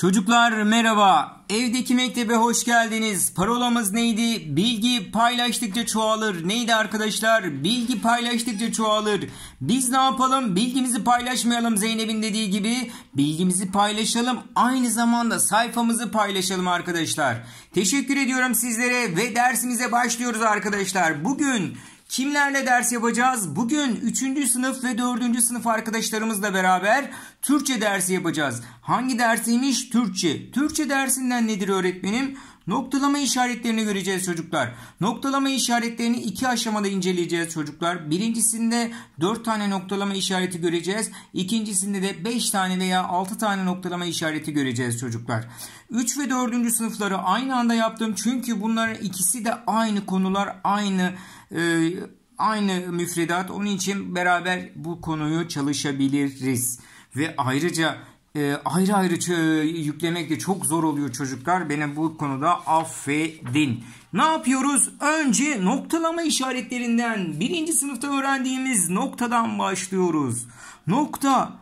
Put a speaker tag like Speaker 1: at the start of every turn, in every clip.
Speaker 1: Çocuklar merhaba. Evdeki mektebe hoş geldiniz. Parolamız neydi? Bilgi paylaştıkça çoğalır. Neydi arkadaşlar? Bilgi paylaştıkça çoğalır. Biz ne yapalım? Bilgimizi paylaşmayalım Zeynep'in dediği gibi. Bilgimizi paylaşalım. Aynı zamanda sayfamızı paylaşalım arkadaşlar. Teşekkür ediyorum sizlere ve dersimize başlıyoruz arkadaşlar. Bugün Kimlerle ders yapacağız? Bugün 3. sınıf ve 4. sınıf arkadaşlarımızla beraber Türkçe dersi yapacağız. Hangi dersiymiş? Türkçe. Türkçe dersinden nedir öğretmenim? Noktalama işaretlerini göreceğiz çocuklar. Noktalama işaretlerini iki aşamada inceleyeceğiz çocuklar. Birincisinde 4 tane noktalama işareti göreceğiz. İkincisinde de 5 tane veya 6 tane noktalama işareti göreceğiz çocuklar. 3 ve 4. sınıfları aynı anda yaptım. Çünkü bunların ikisi de aynı konular, aynı e, aynı müfredat. Onun için beraber bu konuyu çalışabiliriz. Ve ayrıca e, ayrı ayrı yüklemek de çok zor oluyor çocuklar. Beni bu konuda affedin. Ne yapıyoruz? Önce noktalama işaretlerinden birinci sınıfta öğrendiğimiz noktadan başlıyoruz. Nokta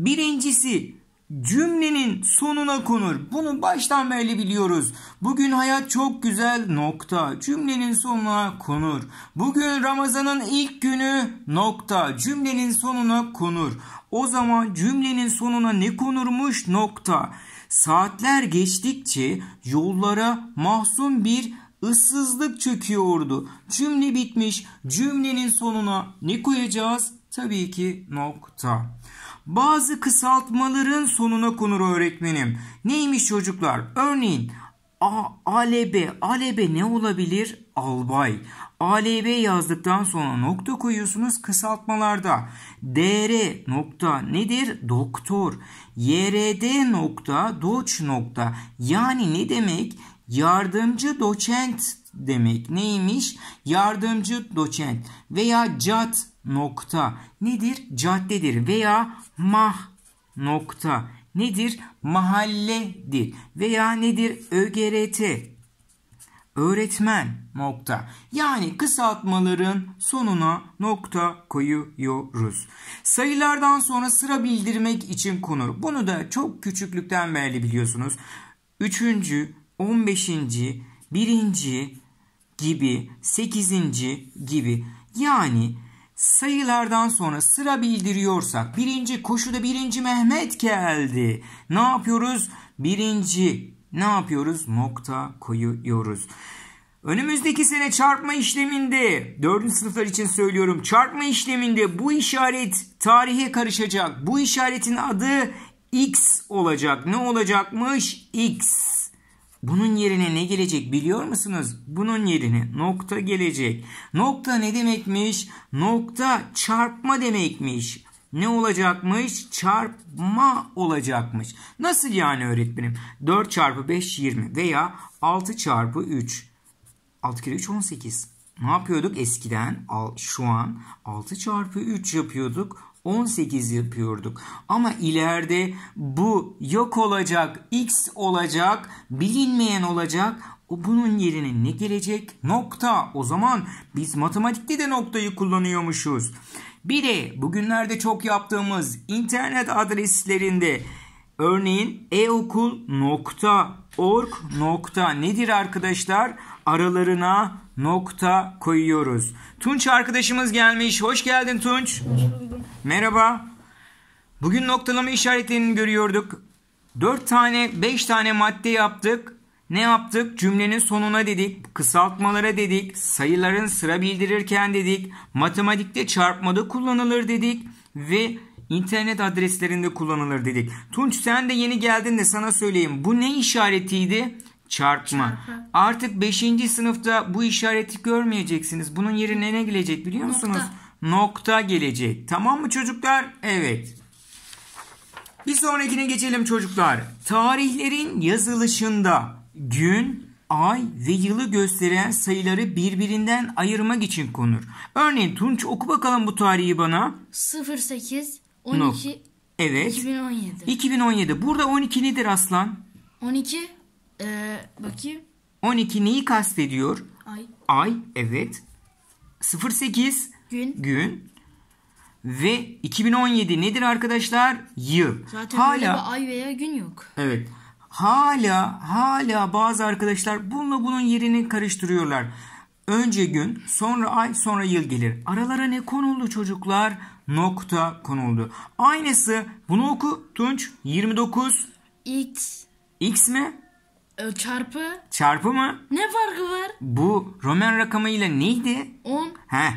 Speaker 1: birincisi cümlenin sonuna konur. Bunu baştan beri biliyoruz. Bugün hayat çok güzel nokta. Cümlenin sonuna konur. Bugün Ramazan'ın ilk günü nokta. Cümlenin sonuna konur. O zaman cümlenin sonuna ne konurmuş nokta. Saatler geçtikçe yollara mahzun bir ıssızlık çöküyordu. Cümle bitmiş. Cümlenin sonuna ne koyacağız? Tabii ki nokta. Bazı kısaltmaların sonuna konur öğretmenim. Neymiş çocuklar? Örneğin A, alebe, alebe ne olabilir? albay. ALB yazdıktan sonra nokta koyuyorsunuz kısaltmalarda. DR nokta nedir? Doktor. YRD nokta doç nokta. Yani ne demek? Yardımcı doçent demek. Neymiş? Yardımcı doçent veya cat nokta nedir? Caddedir veya mah nokta nedir? Mahalledir veya nedir? ÖGRT öğretmen nokta. Yani kısaltmaların sonuna nokta koyuyoruz. Sayılardan sonra sıra bildirmek için konur. Bunu da çok küçüklükten beri biliyorsunuz. Üçüncü, on beşinci, birinci gibi, sekizinci gibi. Yani sayılardan sonra sıra bildiriyorsak birinci koşuda birinci Mehmet geldi. Ne yapıyoruz? Birinci ne yapıyoruz? Nokta koyuyoruz. Önümüzdeki sene çarpma işleminde 4. sınıflar için söylüyorum. Çarpma işleminde bu işaret tarihe karışacak. Bu işaretin adı X olacak. Ne olacakmış? X. Bunun yerine ne gelecek biliyor musunuz? Bunun yerine nokta gelecek. Nokta ne demekmiş? Nokta çarpma demekmiş ne olacakmış? Çarpma olacakmış. Nasıl yani öğretmenim? 4 çarpı 5 20 veya 6 çarpı 3. 6 kere 3 18. Ne yapıyorduk eskiden? Şu an 6 çarpı 3 yapıyorduk. 18 yapıyorduk. Ama ileride bu yok olacak, x olacak, bilinmeyen olacak. O bunun yerine ne gelecek? Nokta. O zaman biz matematikte de noktayı kullanıyormuşuz. Bir de bugünlerde çok yaptığımız internet adreslerinde örneğin eokul.org nokta nedir arkadaşlar? Aralarına nokta koyuyoruz. Tunç arkadaşımız gelmiş. Hoş geldin Tunç. Hoş buldum. Merhaba. Bugün noktalama işaretlerini görüyorduk. 4 tane 5 tane madde yaptık. Ne yaptık? Cümlenin sonuna dedik, kısaltmalara dedik, sayıların sıra bildirirken dedik, matematikte çarpmada kullanılır dedik ve internet adreslerinde kullanılır dedik. Tunç sen de yeni geldin de sana söyleyeyim. Bu ne işaretiydi? Çarpma. Çarpı. Artık 5. sınıfta bu işareti görmeyeceksiniz. Bunun yerine ne gelecek biliyor musunuz? Nokta. Nokta gelecek. Tamam mı çocuklar? Evet. Bir sonrakine geçelim çocuklar. Tarihlerin yazılışında gün, ay ve yılı gösteren sayıları birbirinden ayırmak için konur. Örneğin Tunç oku bakalım bu tarihi bana. 08 12 Nok. Evet. 2017. 2017. Burada 12 nedir aslan? 12 ee, bakayım. 12 neyi kastediyor? Ay. Ay evet. 08 gün. gün. Ve 2017 nedir arkadaşlar? Yıl. Zaten Hala... ay veya gün yok. Evet hala hala bazı arkadaşlar bununla bunun yerini karıştırıyorlar. Önce gün, sonra ay, sonra yıl gelir. Aralara ne konuldu çocuklar? Nokta konuldu. Aynısı bunu oku Tunç 29 X X mi? E, çarpı. Çarpı mı? Ne farkı var? Bu Roman rakamıyla neydi? 10. Heh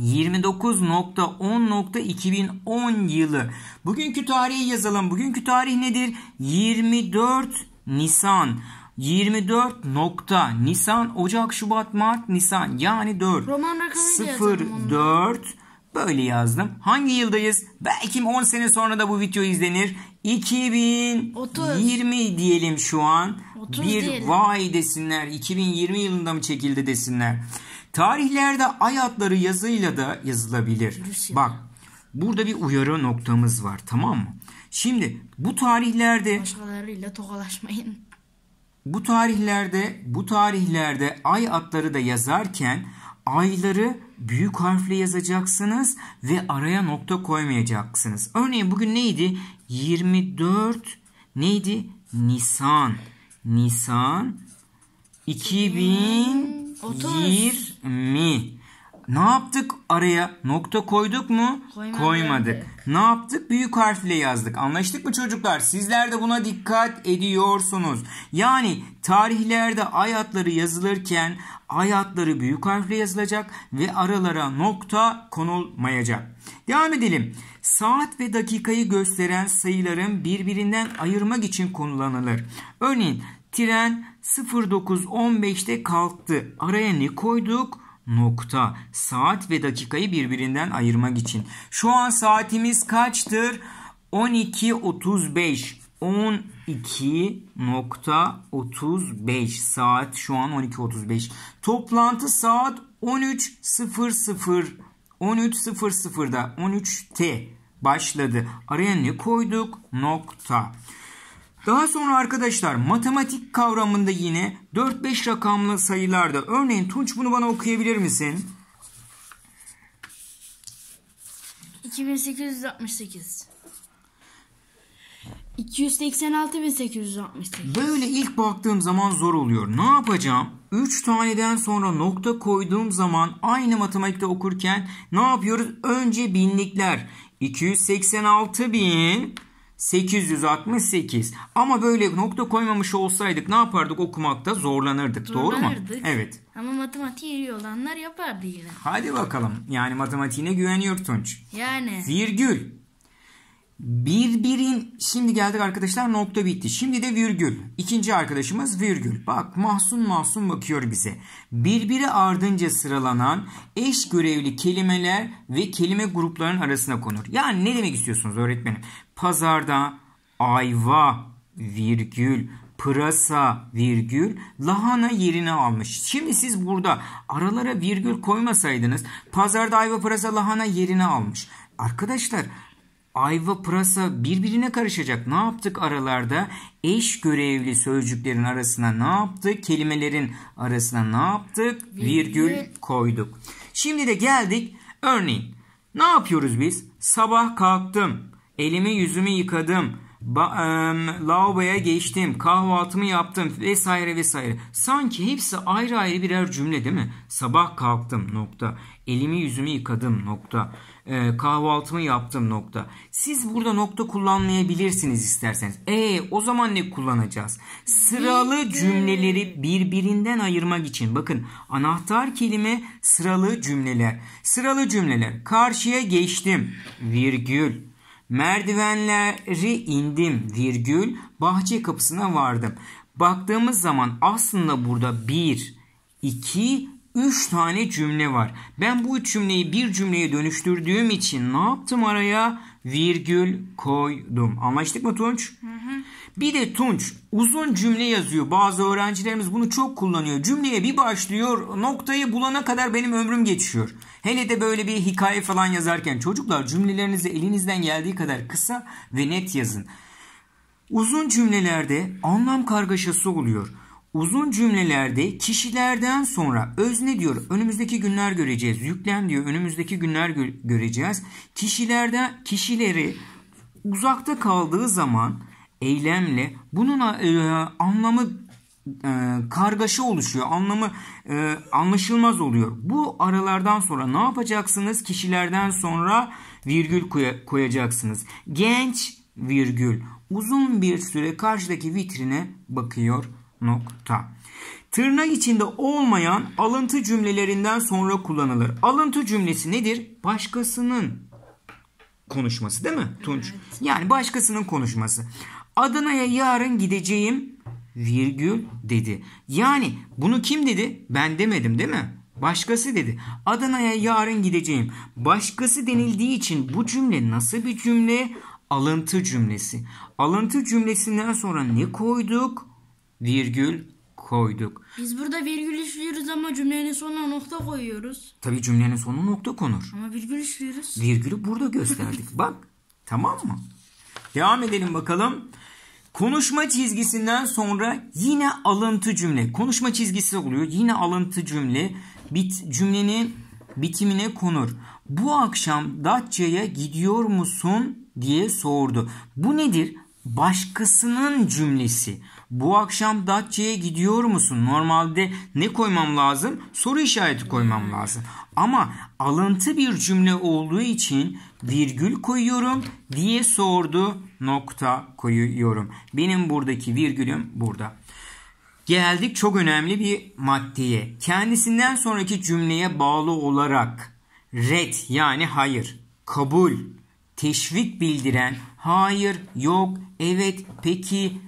Speaker 1: 29.10.2010 yılı. Bugünkü tarihi yazalım. Bugünkü tarih nedir? 24 Nisan. 24 nokta Nisan Ocak Şubat Mart Nisan yani 4 Roman rakamı 04 böyle yazdım. Hangi yıldayız? Belki 10 sene sonra da bu video izlenir. 2020 30. diyelim şu an. bir diyelim. vay desinler. 2020 yılında mı çekildi desinler. Tarihlerde ay adları yazıyla da yazılabilir. Rusya. Bak burada bir uyarı noktamız var tamam mı? Şimdi bu tarihlerde başkalarıyla tokalaşmayın. Bu tarihlerde bu tarihlerde ay adları da yazarken ayları büyük harfle yazacaksınız ve araya nokta koymayacaksınız. Örneğin bugün neydi? 24 neydi? Nisan. Nisan 2000 20. Ne yaptık? Araya nokta koyduk mu? Koymadık. Koymadık. Ne yaptık? Büyük harfle yazdık. Anlaştık mı çocuklar? Sizler de buna dikkat ediyorsunuz. Yani tarihlerde ay adları yazılırken ay adları büyük harfle yazılacak ve aralara nokta konulmayacak. Devam edelim. Saat ve dakikayı gösteren sayıların birbirinden ayırmak için kullanılır. Örneğin tren 09.15'te kalktı. Araya ne koyduk? Nokta. Saat ve dakikayı birbirinden ayırmak için. Şu an saatimiz kaçtır? 12.35. 12.35 saat şu an 12.35. Toplantı saat 13.00. 13.00'da 13T başladı. Araya ne koyduk? Nokta. Daha sonra arkadaşlar matematik kavramında yine 4-5 rakamlı sayılarda. Örneğin Tunç bunu bana okuyabilir misin? 2868 286.868 Böyle ilk baktığım zaman zor oluyor. Ne yapacağım? 3 taneden sonra nokta koyduğum zaman aynı matematikte okurken ne yapıyoruz? Önce binlikler. 286 bin 868. Ama böyle nokta koymamış olsaydık ne yapardık? Okumakta zorlanırdık. zorlanırdık. Doğru mu? Evet. Ama matematiği iyi olanlar yapardı yine. Hadi bakalım. Yani matematiğine güveniyor Tunç. Yani. Virgül. Birbirin şimdi geldik arkadaşlar nokta bitti. Şimdi de virgül. İkinci arkadaşımız virgül. Bak mahsun mahsun bakıyor bize. Birbiri ardınca sıralanan eş görevli kelimeler ve kelime gruplarının arasına konur. Yani ne demek istiyorsunuz öğretmenim? Pazarda ayva virgül pırasa virgül lahana yerini almış. Şimdi siz burada aralara virgül koymasaydınız pazarda ayva pırasa lahana yerini almış. Arkadaşlar ayva pırasa birbirine karışacak. Ne yaptık aralarda? Eş görevli sözcüklerin arasına ne yaptık? Kelimelerin arasına ne yaptık? Virgül koyduk. Şimdi de geldik örneğin. Ne yapıyoruz biz? Sabah kalktım. Elimi yüzümü yıkadım. Ba- e- lavaboya geçtim. Kahvaltımı yaptım vesaire vesaire. Sanki hepsi ayrı ayrı birer cümle değil mi? Sabah kalktım nokta. Elimi yüzümü yıkadım nokta. E, kahvaltımı yaptım nokta. Siz burada nokta kullanmayabilirsiniz isterseniz. E o zaman ne kullanacağız? Sıralı cümleleri birbirinden ayırmak için. Bakın anahtar kelime sıralı cümleler. Sıralı cümleler. Karşıya geçtim. Virgül. Merdivenleri indim virgül bahçe kapısına vardım. Baktığımız zaman aslında burada bir, iki 3 tane cümle var. Ben bu üç cümleyi bir cümleye dönüştürdüğüm için ne yaptım araya? Virgül koydum. Anlaştık mı Tunç? Hı hı. Bir de Tunç uzun cümle yazıyor. Bazı öğrencilerimiz bunu çok kullanıyor. Cümleye bir başlıyor noktayı bulana kadar benim ömrüm geçiyor. Hele de böyle bir hikaye falan yazarken çocuklar cümlelerinizi elinizden geldiği kadar kısa ve net yazın. Uzun cümlelerde anlam kargaşası oluyor. Uzun cümlelerde kişilerden sonra özne diyor önümüzdeki günler göreceğiz. Yüklen diyor önümüzdeki günler gö göreceğiz. Kişilerde kişileri uzakta kaldığı zaman eylemle bunun e, anlamı e, kargaşa oluşuyor. Anlamı e, anlaşılmaz oluyor. Bu aralardan sonra ne yapacaksınız? Kişilerden sonra virgül koy koyacaksınız. Genç virgül uzun bir süre karşıdaki vitrine bakıyor nokta. Tırnak içinde olmayan alıntı cümlelerinden sonra kullanılır. Alıntı cümlesi nedir? Başkasının konuşması değil mi Tunç? Evet. Yani başkasının konuşması. Adana'ya yarın gideceğim virgül dedi. Yani bunu kim dedi? Ben demedim değil mi? Başkası dedi. Adana'ya yarın gideceğim. Başkası denildiği için bu cümle nasıl bir cümle? Alıntı cümlesi. Alıntı cümlesinden sonra ne koyduk? virgül koyduk. Biz burada virgül işliyoruz ama cümlenin sonuna nokta koyuyoruz. Tabi cümlenin sonuna nokta konur. Ama virgül işliyoruz. Virgülü burada gösterdik. Bak tamam mı? Devam edelim bakalım. Konuşma çizgisinden sonra yine alıntı cümle. Konuşma çizgisi oluyor. Yine alıntı cümle. Bit, cümlenin bitimine konur. Bu akşam Datça'ya gidiyor musun diye sordu. Bu nedir? Başkasının cümlesi. Bu akşam Datça'ya gidiyor musun? Normalde ne koymam lazım? Soru işareti koymam lazım. Ama alıntı bir cümle olduğu için virgül koyuyorum diye sordu nokta koyuyorum. Benim buradaki virgülüm burada. Geldik çok önemli bir maddeye. Kendisinden sonraki cümleye bağlı olarak red yani hayır, kabul, teşvik bildiren hayır, yok, evet, peki,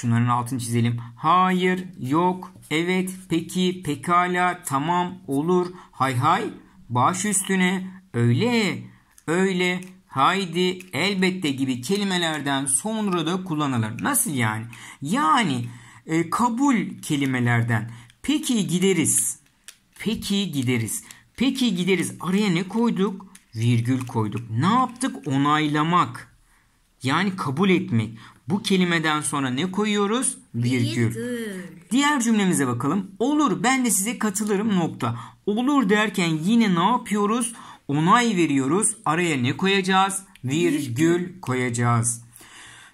Speaker 1: Şunların altını çizelim. Hayır, yok, evet, peki, pekala, tamam, olur, hay hay, baş üstüne, öyle, öyle, haydi, elbette gibi kelimelerden sonra da kullanılır. Nasıl yani? Yani e, kabul kelimelerden. Peki gideriz. Peki gideriz. Peki gideriz. Araya ne koyduk? Virgül koyduk. Ne yaptık? Onaylamak. Yani kabul etmek. Bu kelimeden sonra ne koyuyoruz? Virgül. Diğer cümlemize bakalım. Olur ben de size katılırım nokta. Olur derken yine ne yapıyoruz? Onay veriyoruz. Araya ne koyacağız? Virgül koyacağız.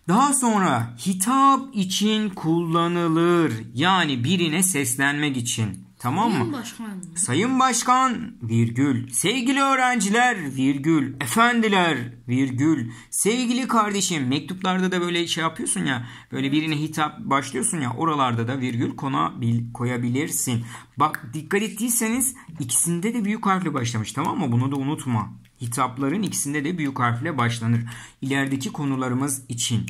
Speaker 1: Daha sonra hitap için kullanılır. Yani birine seslenmek için. Tamam Sayın mı? Başkan. Sayın Başkan virgül. Sevgili öğrenciler virgül. Efendiler virgül. Sevgili kardeşim mektuplarda da böyle şey yapıyorsun ya. Böyle birine hitap başlıyorsun ya. Oralarda da virgül konabil, koyabilirsin. Bak dikkat ettiyseniz ikisinde de büyük harfle başlamış tamam mı? Bunu da unutma. Hitapların ikisinde de büyük harfle başlanır. İlerideki konularımız için.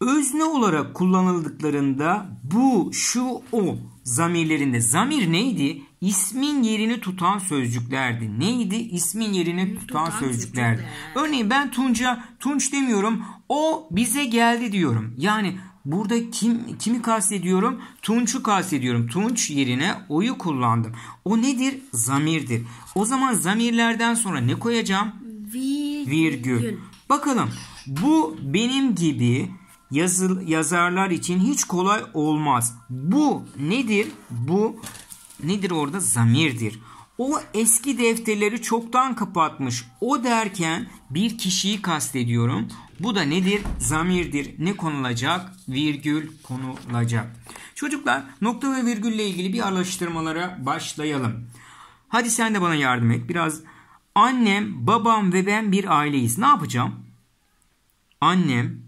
Speaker 1: Özne olarak kullanıldıklarında bu, şu, o zamirlerinde. Zamir neydi? İsmin yerini tutan sözcüklerdi. Neydi? İsmin yerini tutan, tutan sözcüklerdi. Sözcükler. Örneğin ben Tunca, Tunç demiyorum. O bize geldi diyorum. Yani burada kim kimi kastediyorum? Tunç'u kastediyorum. Tunç yerine o'yu kullandım. O nedir? Zamirdir. O zaman zamirlerden sonra ne koyacağım? Virgül. Virgül. Bakalım. Bu benim gibi yazıl, yazarlar için hiç kolay olmaz. Bu nedir? Bu nedir orada? Zamirdir. O eski defterleri çoktan kapatmış. O derken bir kişiyi kastediyorum. Bu da nedir? Zamirdir. Ne konulacak? Virgül konulacak. Çocuklar nokta ve virgülle ilgili bir araştırmalara başlayalım. Hadi sen de bana yardım et. Biraz annem, babam ve ben bir aileyiz. Ne yapacağım? Annem,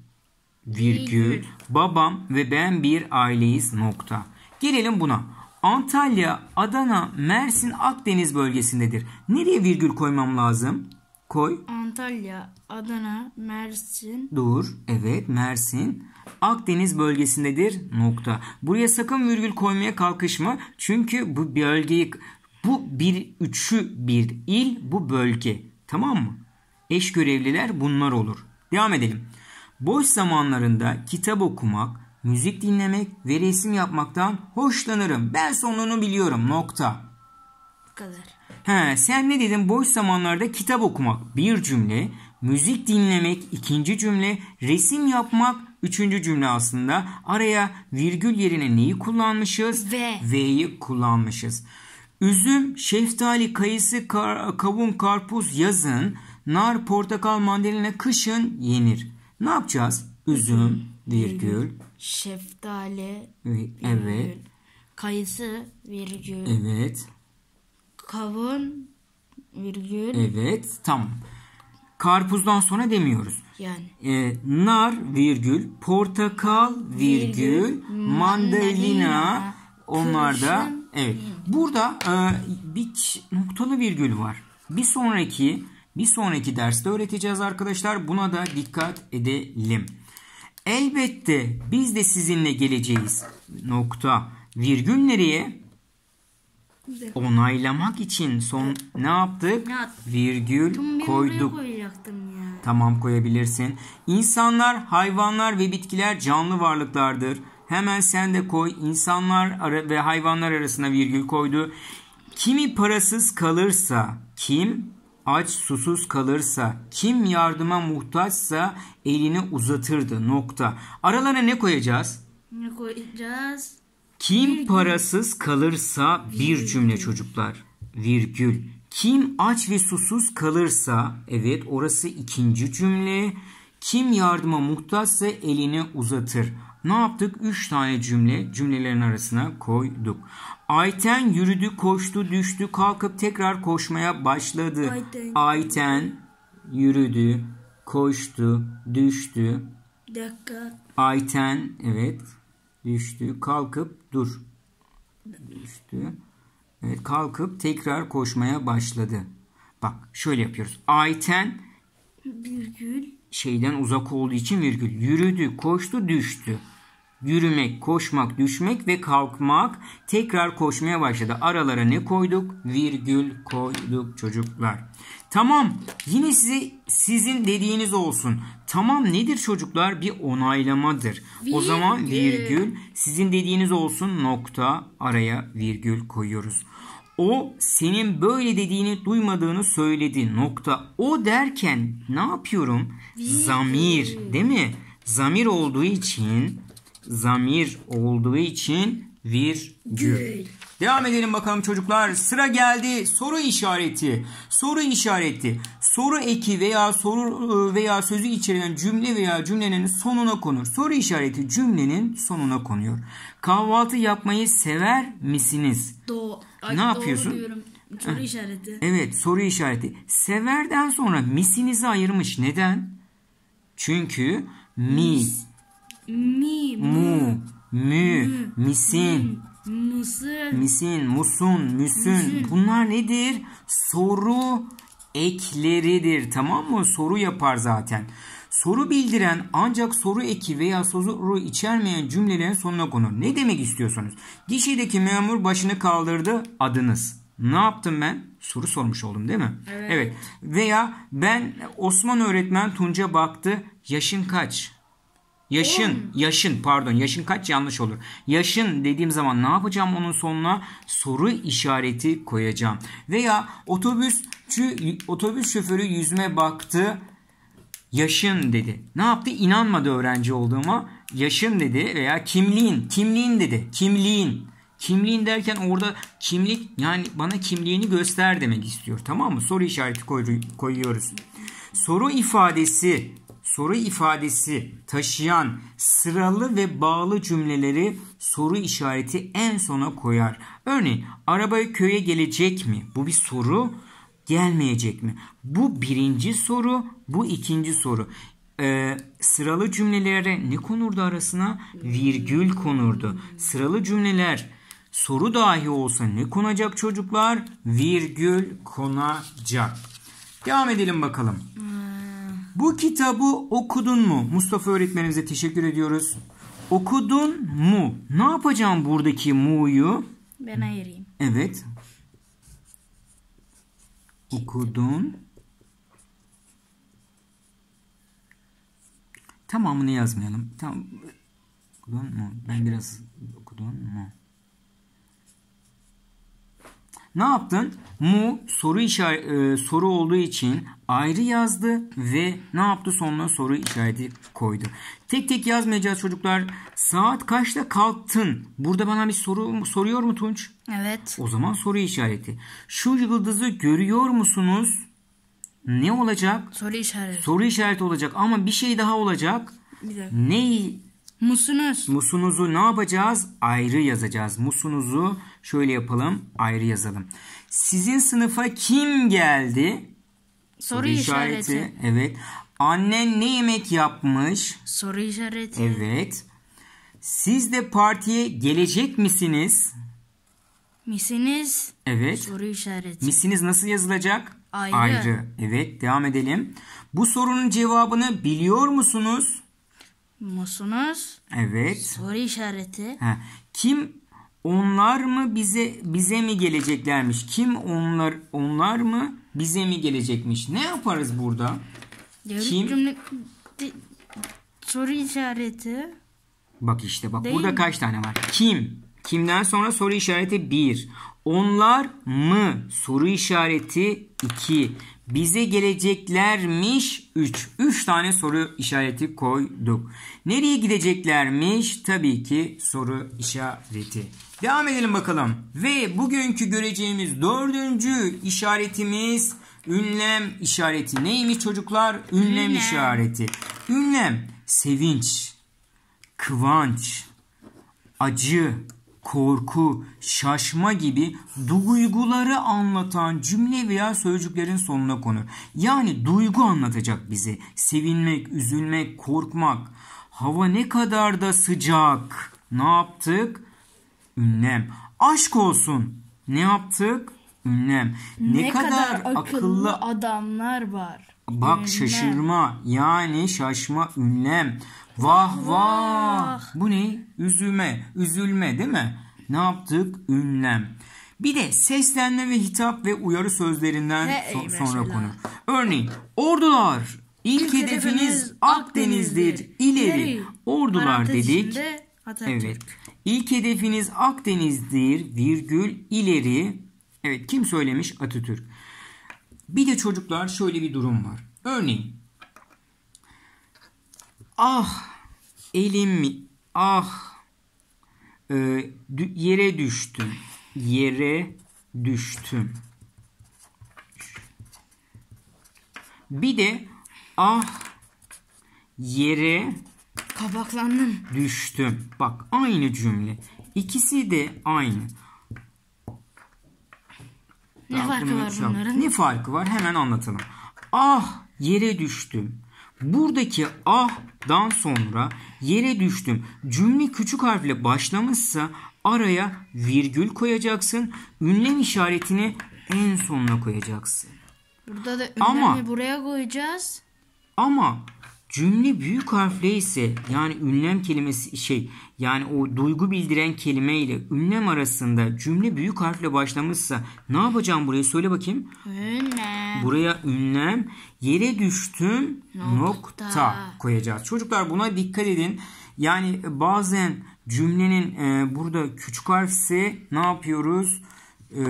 Speaker 1: virgül. Babam ve ben bir aileyiz nokta. Gelelim buna. Antalya, Adana, Mersin, Akdeniz bölgesindedir. Nereye virgül koymam lazım? Koy. Antalya, Adana, Mersin. Dur. Evet Mersin. Akdeniz bölgesindedir nokta. Buraya sakın virgül koymaya kalkışma. Çünkü bu bölgeyi bu bir üçü bir il bu bölge. Tamam mı? Eş görevliler bunlar olur. Devam edelim. Boş zamanlarında kitap okumak, müzik dinlemek ve resim yapmaktan hoşlanırım. Ben sonunu biliyorum nokta. Bu kadar. He, sen ne dedin? Boş zamanlarda kitap okumak bir cümle, müzik dinlemek ikinci cümle, resim yapmak üçüncü cümle aslında. Araya virgül yerine neyi kullanmışız? Ve. V'yi kullanmışız. Üzüm, şeftali, kayısı, kar, kavun, karpuz yazın, nar, portakal, mandalina kışın yenir. Ne yapacağız? Üzüm, virgül. Şeftali. Virgül. Evet. Kayısı, virgül. Evet. Kavun, virgül. Evet. Tamam. Karpuzdan sonra demiyoruz. Yani. Ee, nar, virgül. Portakal, virgül. virgül mandalina. mandalina. Onlar da. Evet. Burada e, bir noktalı virgül var. Bir sonraki bir sonraki derste öğreteceğiz arkadaşlar. Buna da dikkat edelim. Elbette biz de sizinle geleceğiz. Nokta. Virgül nereye? Onaylamak için son ne yaptık? Virgül koyduk. Tamam koyabilirsin. İnsanlar, hayvanlar ve bitkiler canlı varlıklardır. Hemen sen de koy. İnsanlar ve hayvanlar arasına virgül koydu. Kimi parasız kalırsa kim aç susuz kalırsa, kim yardıma muhtaçsa elini uzatırdı nokta. Aralara ne koyacağız? Ne koyacağız? Kim virgül. parasız kalırsa bir cümle çocuklar. Virgül. Kim aç ve susuz kalırsa, evet orası ikinci cümle. Kim yardıma muhtaçsa elini uzatır. Ne yaptık? Üç tane cümle cümlelerin arasına koyduk. Ayten yürüdü, koştu, düştü, kalkıp tekrar koşmaya başladı. Ayten, Ayten yürüdü, koştu, düştü. dakika. Ayten evet düştü, kalkıp dur. Düştü. Evet kalkıp tekrar koşmaya başladı. Bak şöyle yapıyoruz. Ayten virgül şeyden uzak olduğu için virgül yürüdü, koştu, düştü yürümek, koşmak, düşmek ve kalkmak. Tekrar koşmaya başladı. Aralara ne koyduk? Virgül koyduk çocuklar. Tamam. Yine size sizin dediğiniz olsun. Tamam nedir çocuklar? Bir onaylamadır. Virgül. O zaman virgül sizin dediğiniz olsun nokta araya virgül koyuyoruz. O senin böyle dediğini duymadığını söyledi nokta. O derken ne yapıyorum? Virgül. Zamir değil mi? Zamir olduğu için zamir olduğu için virgül. Devam edelim bakalım çocuklar. Sıra geldi soru işareti. Soru işareti soru eki veya soru e, veya sözü içeren cümle veya cümlenin sonuna konur. Soru işareti cümlenin sonuna konuyor. Kahvaltı yapmayı sever misiniz? Doğru. ne yapıyorsun? Diyorum. Soru işareti. Evet soru işareti. Severden sonra misinizi ayırmış. Neden? Çünkü mi Mis mi. Mu. Mü. Misin. Musun, Misin. Musun. Müsün. Bunlar nedir? Soru ekleridir. Tamam mı? Soru yapar zaten. Soru bildiren ancak soru eki veya soru içermeyen cümlelerin sonuna konur. Ne demek istiyorsunuz? Gişedeki memur başını kaldırdı adınız. Ne yaptım ben? Soru sormuş oldum değil mi? Evet. evet. Veya ben Osman öğretmen Tunca baktı. Yaşın kaç? Yaşın, yaşın pardon yaşın kaç yanlış olur. Yaşın dediğim zaman ne yapacağım onun sonuna? Soru işareti koyacağım. Veya otobüs otobüs şoförü yüzme baktı yaşın dedi. Ne yaptı? İnanmadı öğrenci olduğuma. Yaşın dedi veya kimliğin, kimliğin dedi. Kimliğin. Kimliğin derken orada kimlik yani bana kimliğini göster demek istiyor. Tamam mı? Soru işareti koyuyoruz. Soru ifadesi soru ifadesi taşıyan sıralı ve bağlı cümleleri soru işareti en sona koyar. Örneğin arabayı köye gelecek mi? Bu bir soru. Gelmeyecek mi? Bu birinci soru, bu ikinci soru. Ee, sıralı cümlelere ne konurdu arasına? Virgül konurdu. Sıralı cümleler soru dahi olsa ne konacak çocuklar? Virgül konacak. Devam edelim bakalım. Bu kitabı okudun mu? Mustafa öğretmenimize teşekkür ediyoruz. Okudun mu? Ne yapacağım buradaki mu'yu? Ben ayırayım. Evet. Okudun. Tamamını yazmayalım. Tam okudun mu? Ben biraz okudun mu? Ne yaptın? Mu soru işaret, e, soru olduğu için ayrı yazdı ve ne yaptı sonuna soru işareti koydu. Tek tek yazmayacağız çocuklar. Saat kaçta kalktın? Burada bana bir soru soruyor mu Tunç? Evet. O zaman soru işareti. Şu yıldızı görüyor musunuz? Ne olacak? Soru işareti. Soru işareti olacak ama bir şey daha olacak. Bir dakika. Ne? Musunuz. Musunuzu ne yapacağız? Ayrı yazacağız. Musunuzu şöyle yapalım. Ayrı yazalım. Sizin sınıfa kim geldi? Soru işareti. işareti. Evet. Annen ne yemek yapmış? Soru işareti. Evet. Siz de partiye gelecek misiniz? Misiniz? Evet. Soru işareti. Misiniz nasıl yazılacak? Ayrı. Ayrı. Evet devam edelim. Bu sorunun cevabını biliyor musunuz? Musunuz? Evet. Soru işareti. Ha. Kim onlar mı bize bize mi geleceklermiş? Kim onlar onlar mı bize mi gelecekmiş? Ne yaparız burada? Devlet Kim? Cümle, de, soru işareti. Bak işte bak Değil burada mi? kaç tane var? Kim? Kimden sonra soru işareti 1. Onlar mı? Soru işareti 2 bize geleceklermiş 3. 3 tane soru işareti koyduk. Nereye gideceklermiş? Tabii ki soru işareti. Devam edelim bakalım. Ve bugünkü göreceğimiz dördüncü işaretimiz ünlem işareti. Neymiş çocuklar? Ünlem, ünlem. işareti. Ünlem sevinç, kıvanç, acı, korku, şaşma gibi duyguları anlatan cümle veya sözcüklerin sonuna konur. Yani duygu anlatacak bize Sevinmek, üzülmek, korkmak. Hava ne kadar da sıcak. Ne yaptık? Ünlem. Aşk olsun. Ne yaptık? Ünlem. Ne, ne kadar, kadar akıllı adamlar var. Bak ünlem. şaşırma yani şaşma ünlem. Vah vah. Bu ne? Üzülme, üzülme değil mi? Ne yaptık? Ünlem. Bir de seslenme ve hitap ve uyarı sözlerinden so- sonra konu. Örneğin ordular İlk ilk hedefiniz, hedefiniz Akdeniz'dir. Akdeniz'dir. İleri. Ordular dedik. Evet. İlk hedefiniz Akdeniz'dir virgül ileri. Evet kim söylemiş? Atatürk. Bir de çocuklar şöyle bir durum var. Örneğin Ah Elim ah e, yere düştüm. Yere düştüm. Bir de ah yere kabaklandım. Düştüm. Bak aynı cümle. İkisi de aynı.
Speaker 2: Ne Daha farkı var bunların? Ne
Speaker 1: farkı var? Hemen anlatalım. Ah yere düştüm. Buradaki ah'dan sonra yere düştüm. Cümle küçük harfle başlamışsa araya virgül koyacaksın. Ünlem işaretini en sonuna koyacaksın. Burada da ünlemi Ama- buraya koyacağız. Ama Cümle büyük harfle ise yani ünlem kelimesi şey yani o duygu bildiren kelime ile ünlem arasında cümle büyük harfle başlamışsa ne yapacağım buraya söyle bakayım. Ünlem. Buraya ünlem yere düştüm nokta, nokta koyacağız. Çocuklar buna dikkat edin. Yani bazen cümlenin e, burada küçük harfse ne yapıyoruz? E,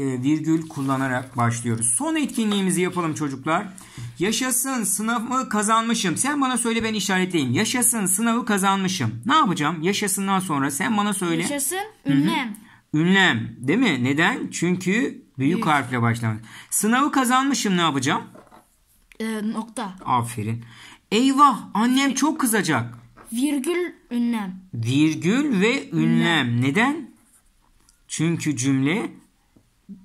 Speaker 1: e, virgül kullanarak başlıyoruz. Son etkinliğimizi yapalım çocuklar. Yaşasın sınavı kazanmışım. Sen bana söyle ben işaretleyeyim. Yaşasın sınavı kazanmışım. Ne yapacağım? Yaşasından sonra sen bana söyle. Yaşasın ünlem. Hı-hı. Ünlem değil mi? Neden? Çünkü büyük, büyük. harfle başlamak. Sınavı kazanmışım ne yapacağım? Ee, nokta. Aferin. Eyvah annem çok kızacak. Virgül ünlem. Virgül ve ünlem. ünlem. Neden? Çünkü cümle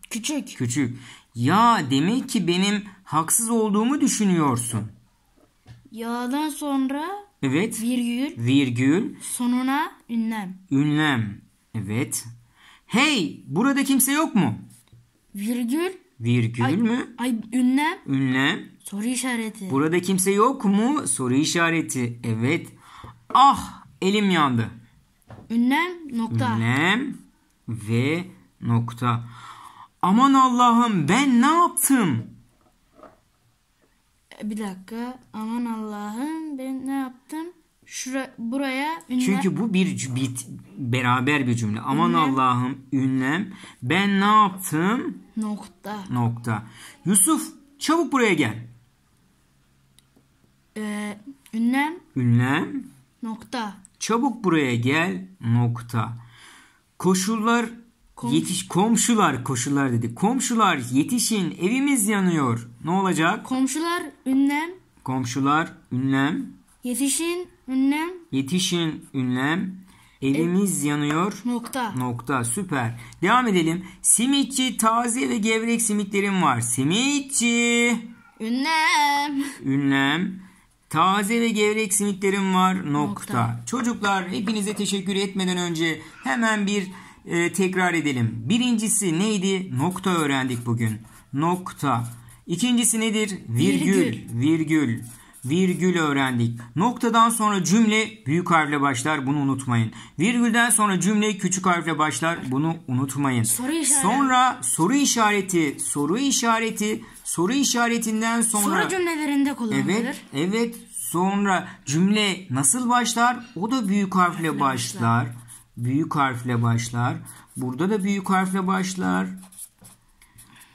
Speaker 1: Küçük. Küçük. Ya demek ki benim haksız olduğumu düşünüyorsun. Ya'dan sonra Evet. Virgül. Virgül. Sonuna ünlem. Ünlem. Evet. Hey burada kimse yok mu? Virgül. Virgül ay, mü? Ay ünlem. Ünlem. Soru işareti. Burada kimse yok mu? Soru işareti. Evet. Ah elim yandı. Ünlem nokta. Ünlem ve nokta. Aman Allah'ım ben ne yaptım? E, bir dakika. Aman Allah'ım ben ne yaptım? Şura, buraya ünlem. Çünkü bu bir, bit beraber bir cümle. Aman ünlem. Allah'ım ünlem. Ben ne yaptım? Nokta. Nokta. Yusuf çabuk buraya gel. Ee, ünlem. Ünlem. Nokta. Çabuk buraya gel. Nokta. Koşullar Komşu. Yetiş komşular koşular dedi. Komşular yetişin evimiz yanıyor. Ne olacak? Komşular ünlem. Komşular ünlem. Yetişin ünlem. Yetişin ünlem. Evimiz Ev... yanıyor. Nokta. Nokta süper. Devam edelim. Simitçi taze ve gevrek simitlerim var. Simitçi. Ünlem. Ünlem. Taze ve gevrek simitlerim var. Nokta. nokta. Çocuklar hepinize teşekkür etmeden önce hemen bir e, tekrar edelim. Birincisi neydi? Nokta öğrendik bugün. Nokta. İkincisi nedir? Virgül. Virgül. Virgül öğrendik. Noktadan sonra cümle büyük harfle başlar. Bunu unutmayın. Virgülden sonra cümle küçük harfle başlar. Bunu unutmayın. Soru işareti. Sonra soru işareti, soru işareti, soru işaretinden sonra soru cümlelerinde kullanılır. Evet, evet. Sonra cümle nasıl başlar? O da büyük harfle başlar. başlar büyük harfle başlar. Burada da büyük harfle başlar.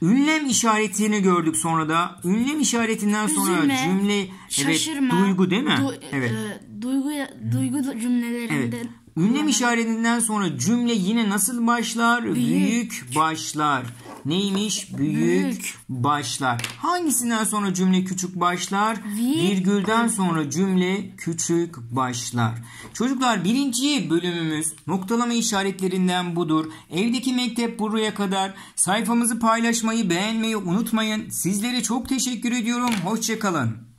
Speaker 1: Ünlem işaretini gördük sonra da. Ünlem işaretinden sonra Üzülme, cümle evet şaşırma, duygu değil mi? Du, evet. E, duygu duygu cümlelerinde evet. Ünlem işaretinden sonra cümle yine nasıl başlar? Büyük, büyük başlar. Neymiş? Büyük, büyük başlar. Hangisinden sonra cümle küçük başlar? Virgülden sonra cümle küçük başlar. Çocuklar birinci bölümümüz noktalama işaretlerinden budur. Evdeki mektep buraya kadar. Sayfamızı paylaşmayı beğenmeyi unutmayın. Sizlere çok teşekkür ediyorum. Hoşçakalın.